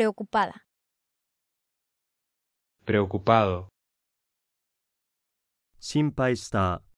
preocupada. Preocupado. está